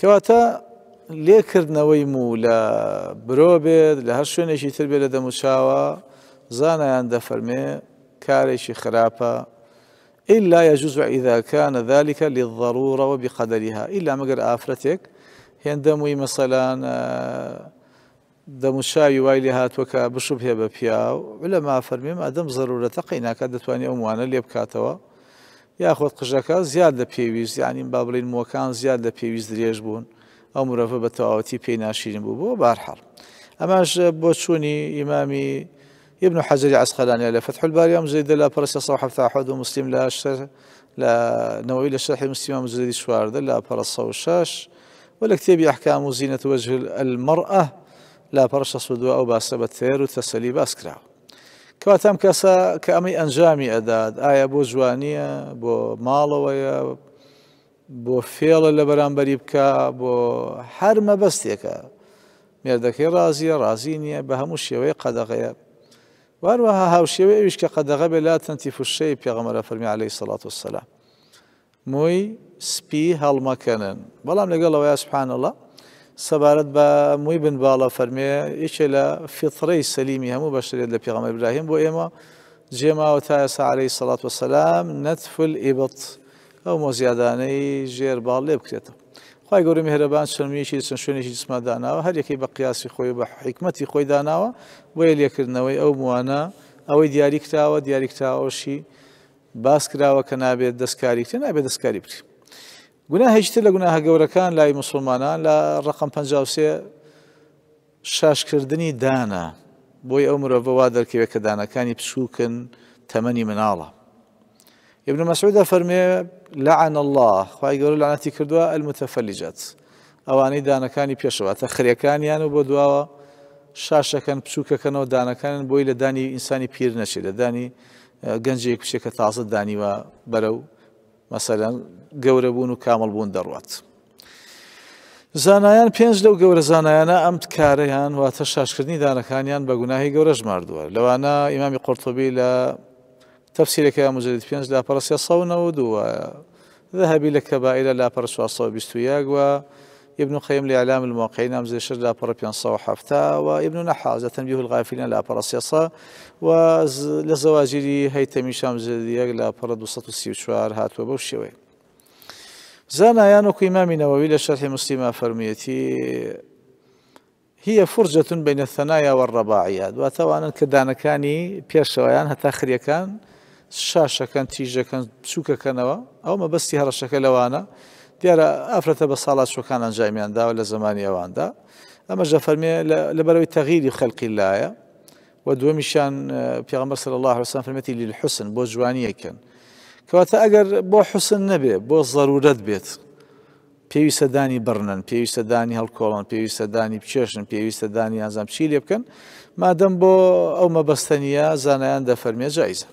كواتا ليكر مو لا بروبيد لا لە شي تربية تر بێت زانا دەموچاوە فرمي كاري شي خراپە إلا يجوز إذا كان ذلك للضرورة وبقدرها إلا مقر آفرتك هندموي مثلا آه، دەموشاوی وای لێ هاتووەکە بشوب هێ بە پیا و لە مافەرمیم ئەدەم أموانا ليبكاتوا یاخۆت قژەکە زیاد لە پێویست یانیم با بڵین موەکان زیاد لە پێویست درێژ بوون ئەو مرۆڤە بە تەواوەتی پێی ناشیرین بوو بۆ بارحاڵ ئەماش بۆ چوونی ئیمامی ابن حەجری عسقەلانی لە فتح الباریام زیدە لە پرسی ح و مسلیم لە لا نەوەی لە المسلم مسلمان مزری شواردە لە پرە شاش ولا كتاب أحكام وزينة وجه المرأة لا برشا صدوة أو باسبة ثير وتسلي باسكراو کەواتە كسا كامي انجامي اداد ايا بو ئایا بو جوانیە بۆ ماڵەوەیە بۆ فێڵە لە بەرامبەری بکە بۆ هەر مەبەستێکە مێردەکەی رازیە رازی نییە بە هەموو شێوەی قەدەغەیە وهروەها هاوشێوەی ئەویش کە قەدەغە بێ لا تەنتی فشەی پێغەمەرە فەرمی عليهەی سەڵات و سەلا موی سپی هەڵمەکەنن بەڵام لەگەڵ ئەوەیە سوبحانەڵە سەبارەت بە مووی بن باڵە فەرمێ یەکێ لە فیتڕەی سەلیمی هەموو بەشرێت لە پیغەمە براهیم بۆ ئێمە جێماوە تا ساعرەی سەڵات وەسەسلام نەتفل ئیبەت ئەو مۆزیادانەی ژێر باڵ لێ بکرێتەوە. خی گەورم هێرەبان چەمیشی چەند شوێنێکی جسمما داناوە هەر یەکەی بە قیاسی خۆی بە حکمەتی خۆی داناوە بۆیە لێکردنەوەی ئەو موانە ئەوەی دیاریکراوە دیاریکراوەشی باس کراوە کە نابێت دەستکاری تێ نابێت دەستکاری بکرێت. گونا هیچتر لە گوناهە گەورەکان لای مسلمانان لە ڕقم پ شاشکردنی دانا بۆی ئەو مرۆڤەوا دەرکەوێت کە دانەکانی پسووکن تەمەنی مناڵە. ابن مەسعودە فەرمێ لەعن الله خی گەورە لەەتی کردووە ئەلمتەفەلیجات ئەوانەی دانەکانی پێشەوەتە خریەکانیان و بۆ دواوە شاشەکەن پسوکەکەنەوە دانەکانن بۆی لە دانی ئینسانی پیر نەچێت لە دانی گەنجێک کچێکە تازت دانیوە بەرە و مەسەلەن گەورە بوون و کامەڵ بوون دەڕوات. زانایان پێنج لەو گەورە زانایانە ئەم کارەیان واتە شاشکردنی دانەکانیان بە گوناهی گەورەش مردووە لەوانە ئیمامی قرتبی لە تەفسیرەکە مجدید پێنج لاپەرسیە سەونەوە دووە ذهبی لە کەبائلە لاپەر 1920 وە ابن خيم لإعلام ئالام المۆقعی نامزێشر لاپەڕە 570 و ابن نەحاز تەنبیه الغافلين لاپەڕە سێسا هي تميش زەواجری هەیتەمی شامزەدیەک لاپەڕە 1934 هاتووە بەو شێوەیە زانایان وەکو ئیمامینەوەوی لە شەرحی مسلیما هي فرجة بين الثنايا والرباعيات واتوانا كدانكاني بيشويان هتا كان شاشەکەن تیژەکەن أو ما بس هەڕەشەکە لەوانە به ئافرەتە بە ساڵات شوکان دا ولی زمانی دا اما جفر فەرمێ لەبەرەوەی تغییری خلق الله و دومیشان اه، پیامبر صلی الله لی الحسن با جوانی کن که وقت اگر با حسن نبی با ضرورت بێت پێویستەدانی بڕنن پێویستەدانی هەڵکۆڵن پێویستەدانی بچێشن پێویستەدانی ئازام چی لێ بکەن مادەم بۆ ئەو مەبەستەنە زانایان دەفەرمێ جایزە